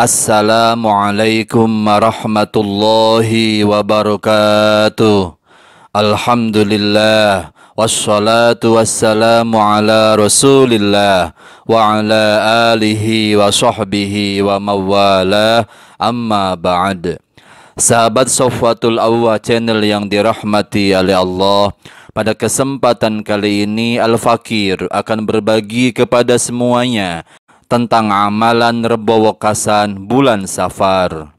Assalamualaikum warahmatullahi wabarakatuh. Alhamdulillah wassalatu wassalamu ala rasulillah wa ala alihi wa sahbihi wa mawala amma ba'd Sahabat Sofwatul Awwa channel yang dirahmati oleh Allah Pada kesempatan kali ini Al-Fakir akan berbagi kepada semuanya tentang amalan Rebo wakasan bulan Safar.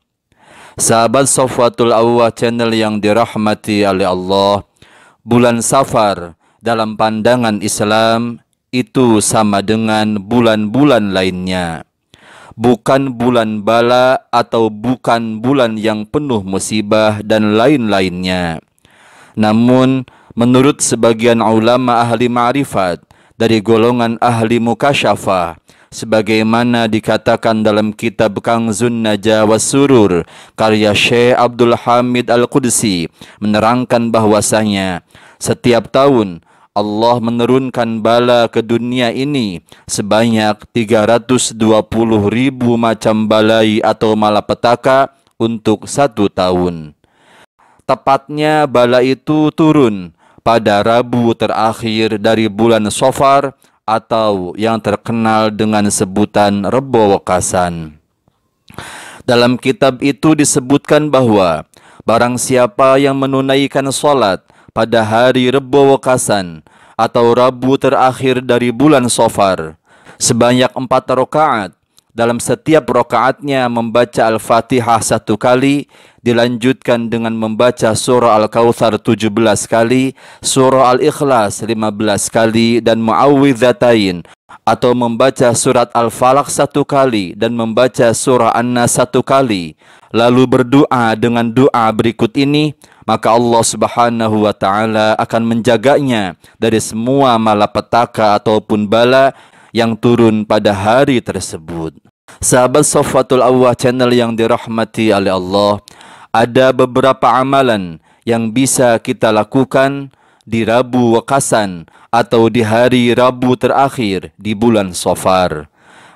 Sahabat Sofwatul Awwah channel yang dirahmati oleh Allah, bulan Safar dalam pandangan Islam itu sama dengan bulan-bulan lainnya. Bukan bulan bala atau bukan bulan yang penuh musibah dan lain-lainnya. Namun, menurut sebagian ulama ahli ma'rifat dari golongan ahli mukasyafah, sebagaimana dikatakan dalam kitab Kangzun Naja Surur karya Syekh Abdul Hamid Al-Qudsi menerangkan bahwasanya setiap tahun Allah menurunkan bala ke dunia ini sebanyak 320 ribu macam balai atau malapetaka untuk satu tahun. Tepatnya bala itu turun pada Rabu terakhir dari bulan Sofar atau yang terkenal dengan sebutan Rebo Wekasan. Dalam kitab itu disebutkan bahwa barang siapa yang menunaikan sholat pada hari Rebo Wekasan atau Rabu terakhir dari bulan Sofar sebanyak empat rakaat dalam setiap rokaatnya membaca Al-Fatihah satu kali, dilanjutkan dengan membaca surah Al-Kautsar 17 kali, surah Al-Ikhlas 15 kali dan muawwidzatain atau membaca surat Al-Falaq satu kali dan membaca surah An-Nas satu kali, lalu berdoa dengan doa berikut ini, maka Allah Subhanahu wa taala akan menjaganya dari semua malapetaka ataupun bala yang turun pada hari tersebut. Sahabat Sofatul Awwah channel yang dirahmati oleh Allah, ada beberapa amalan yang bisa kita lakukan di Rabu Wakasan atau di hari Rabu terakhir di bulan Sofar.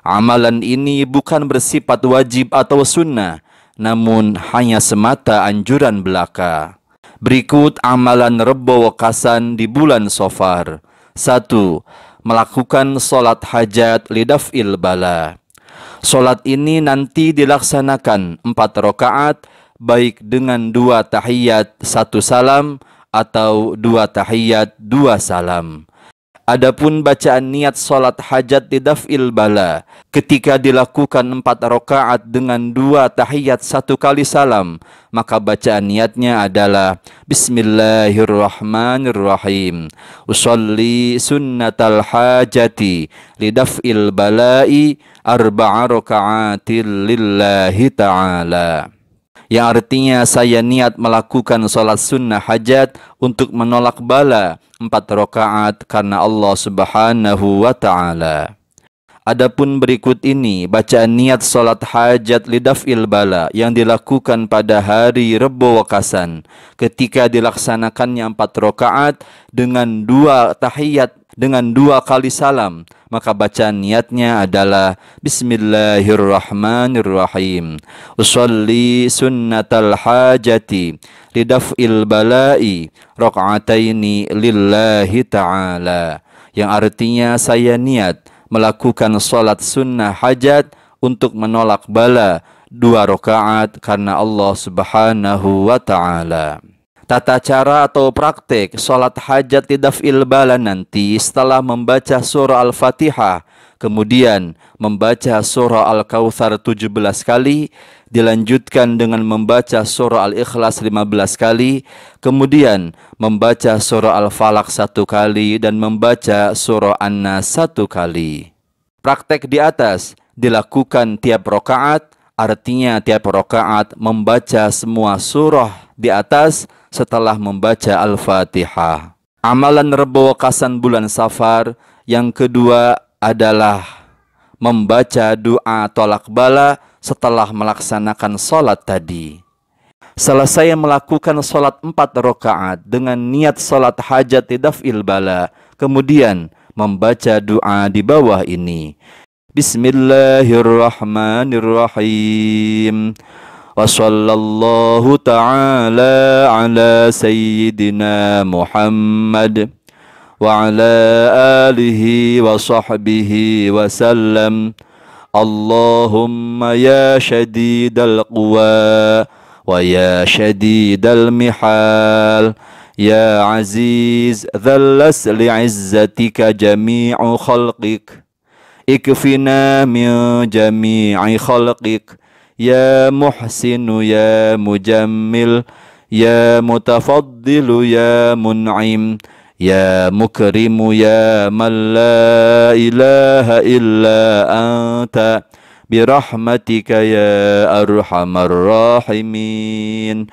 Amalan ini bukan bersifat wajib atau sunnah, namun hanya semata anjuran belaka. Berikut amalan Rebo Wakasan di bulan Sofar. 1 melakukan solat hajat lidaf'il bala. Solat ini nanti dilaksanakan empat rakaat baik dengan dua tahiyat satu salam atau dua tahiyat dua salam. Adapun bacaan niat salat hajat di daf'il bala ketika dilakukan empat rakaat dengan dua tahiyat satu kali salam maka bacaan niatnya adalah Bismillahirrahmanirrahim Usalli sunnatal hajati lidafil balai arba'a rakaatil lillahi ta'ala yang artinya saya niat melakukan sholat sunnah hajat untuk menolak bala empat rakaat karena Allah Subhanahu wa taala. Adapun berikut ini bacaan niat solat hajat lidaf'il bala yang dilakukan pada hari Rebo Wakasan ketika dilaksanakannya empat rakaat dengan dua tahiyat dengan dua kali salam, maka bacaan niatnya adalah Bismillahirrahmanirrahim. Usalli sunnatal hajati lidaf'il bala'i rak'ataini lillahi ta'ala. Yang artinya saya niat melakukan sholat sunnah hajat untuk menolak bala dua rakaat karena Allah subhanahu wa ta'ala tata cara atau praktek sholat hajat di daf'il bala nanti setelah membaca surah Al-Fatihah, kemudian membaca surah al kawthar 17 kali, dilanjutkan dengan membaca surah Al-Ikhlas 15 kali, kemudian membaca surah al falak satu kali dan membaca surah An-Nas satu kali. Praktek di atas dilakukan tiap rokaat, artinya tiap rokaat membaca semua surah di atas setelah membaca Al-Fatihah. Amalan rebo kasan bulan safar yang kedua adalah membaca doa tolak bala setelah melaksanakan sholat tadi. Selesai melakukan sholat empat rakaat dengan niat sholat hajat idaf'il bala, kemudian membaca doa di bawah ini. Bismillahirrahmanirrahim. وصلى الله تعالى على سيدنا محمد وعلى آله وصحبه وسلم اللهم يا شديد القوى ويا شديد المحال يا عزيز ذلس لعزتك جميع خلقك اكفنا من جميع خلقك يا محسن يا مجمل يا متفضل يا منعم يا مكرم يا من لا إله إلا أنت برحمتك يا أرحم الراحمين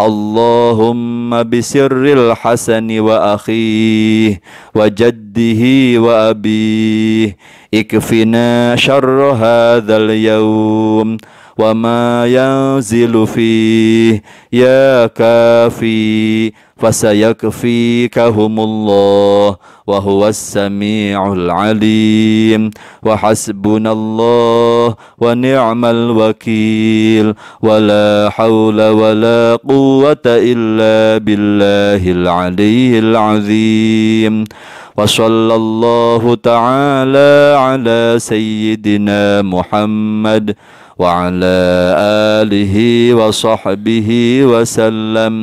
اللهم بسر الحسن وأخيه وجده وأبيه اكفنا شر هذا اليوم وما ينزل فيه يا كافي فسيكفيكهم الله وهو السميع العليم وحسبنا الله ونعم الوكيل ولا حول ولا قوة إلا بالله العلي العظيم وصلى الله تعالى على سيدنا محمد وعلى آله وصحبه وسلم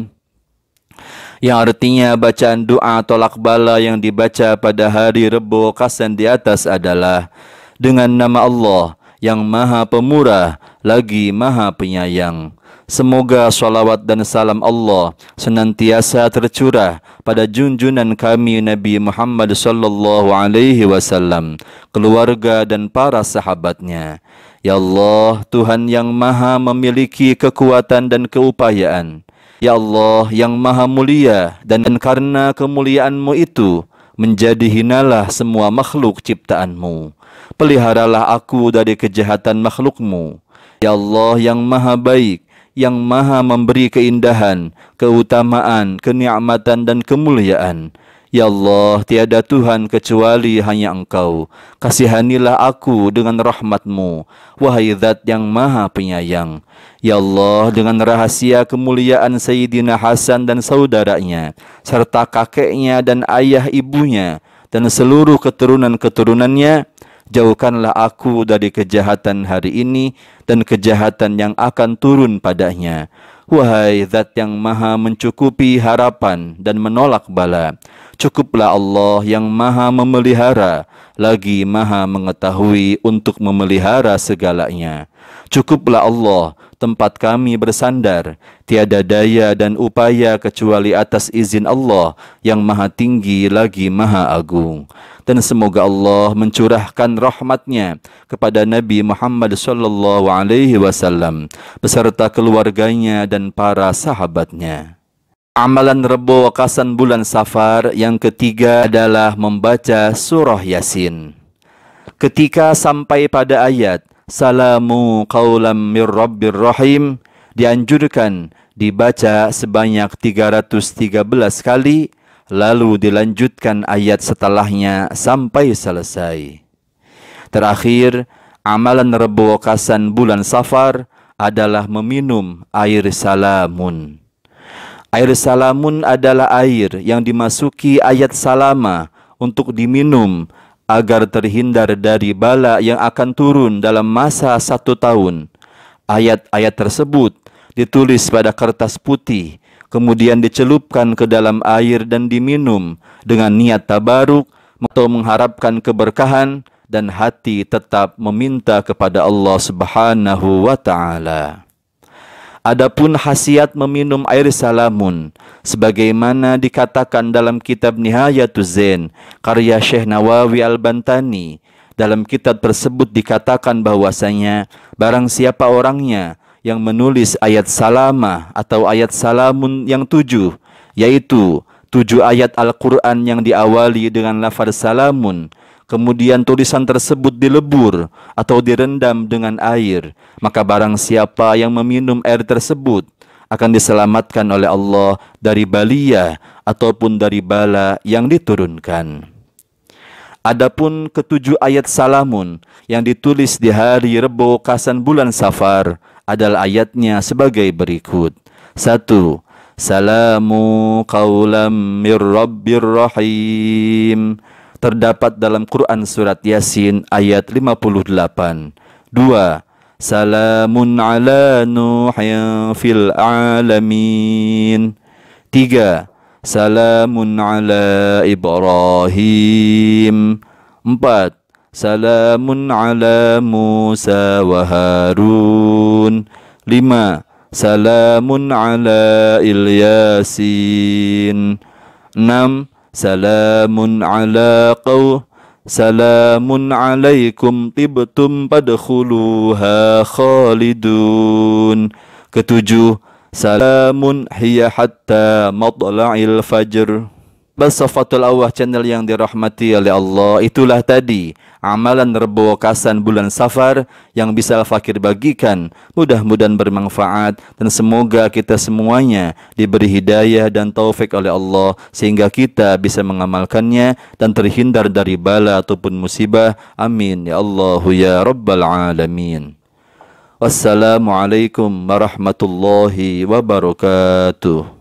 yang artinya bacaan doa tolak bala yang dibaca pada hari Rebo Kasan di atas adalah dengan nama Allah yang maha pemurah lagi maha penyayang. Semoga salawat dan salam Allah senantiasa tercurah pada junjunan kami Nabi Muhammad sallallahu alaihi wasallam, keluarga dan para sahabatnya. Ya Allah, Tuhan yang maha memiliki kekuatan dan keupayaan. Ya Allah yang maha mulia dan karena kemuliaanmu itu menjadi hinalah semua makhluk ciptaanmu. Peliharalah aku dari kejahatan makhlukmu. Ya Allah yang maha baik, yang maha memberi keindahan, keutamaan, kenikmatan dan kemuliaan. Ya Allah, tiada Tuhan kecuali hanya Engkau. Kasihanilah aku dengan rahmatmu, wahai zat yang maha penyayang. Ya Allah, dengan rahasia kemuliaan Sayyidina Hasan dan saudaranya, serta kakeknya dan ayah ibunya, dan seluruh keturunan-keturunannya, jauhkanlah aku dari kejahatan hari ini dan kejahatan yang akan turun padanya. Wahai zat yang maha mencukupi harapan dan menolak bala, Cukuplah Allah yang maha memelihara, lagi maha mengetahui untuk memelihara segalanya. Cukuplah Allah tempat kami bersandar, tiada daya dan upaya kecuali atas izin Allah yang maha tinggi lagi maha agung. Dan semoga Allah mencurahkan rahmatnya kepada Nabi Muhammad sallallahu alaihi wasallam beserta keluarganya dan para sahabatnya. Amalan Rebo Wakasan Bulan Safar yang ketiga adalah membaca surah Yasin. Ketika sampai pada ayat Salamu qawlam mir rabbir rahim dianjurkan dibaca sebanyak 313 kali lalu dilanjutkan ayat setelahnya sampai selesai. Terakhir, amalan Rebo Wakasan Bulan Safar adalah meminum air salamun. Air salamun adalah air yang dimasuki ayat salama untuk diminum agar terhindar dari bala yang akan turun dalam masa satu tahun. Ayat-ayat tersebut ditulis pada kertas putih, kemudian dicelupkan ke dalam air dan diminum dengan niat tabaruk atau mengharapkan keberkahan dan hati tetap meminta kepada Allah Subhanahu wa taala. Adapun khasiat meminum air salamun sebagaimana dikatakan dalam kitab Nihayatuz Zain karya Syekh Nawawi Al-Bantani dalam kitab tersebut dikatakan bahwasanya barang siapa orangnya yang menulis ayat salamah atau ayat salamun yang tujuh yaitu tujuh ayat Al-Quran yang diawali dengan lafaz salamun kemudian tulisan tersebut dilebur atau direndam dengan air, maka barang siapa yang meminum air tersebut akan diselamatkan oleh Allah dari balia ataupun dari bala yang diturunkan. Adapun ketujuh ayat salamun yang ditulis di hari Rebo Kasan bulan Safar adalah ayatnya sebagai berikut. Satu, Salamu qawlam mir Rahim terdapat dalam Quran surat Yasin ayat 58. 2. Salamun ala Nuhin fil alamin. 3. Salamun ala Ibrahim. 4. Salamun ala Musa wa Harun. 5. Salamun ala Ilyasin. 6. Salamun ala qaw Salamun alaikum khalidun Ketujuh Salamun hiya hatta fajr Basafatul Awah channel yang dirahmati oleh Allah Itulah tadi amalan rebo kasan bulan safar Yang bisa Fakir bagikan Mudah-mudahan bermanfaat Dan semoga kita semuanya diberi hidayah dan taufik oleh Allah Sehingga kita bisa mengamalkannya Dan terhindar dari bala ataupun musibah Amin Ya Allahu Ya Rabbal Alamin Wassalamualaikum warahmatullahi wabarakatuh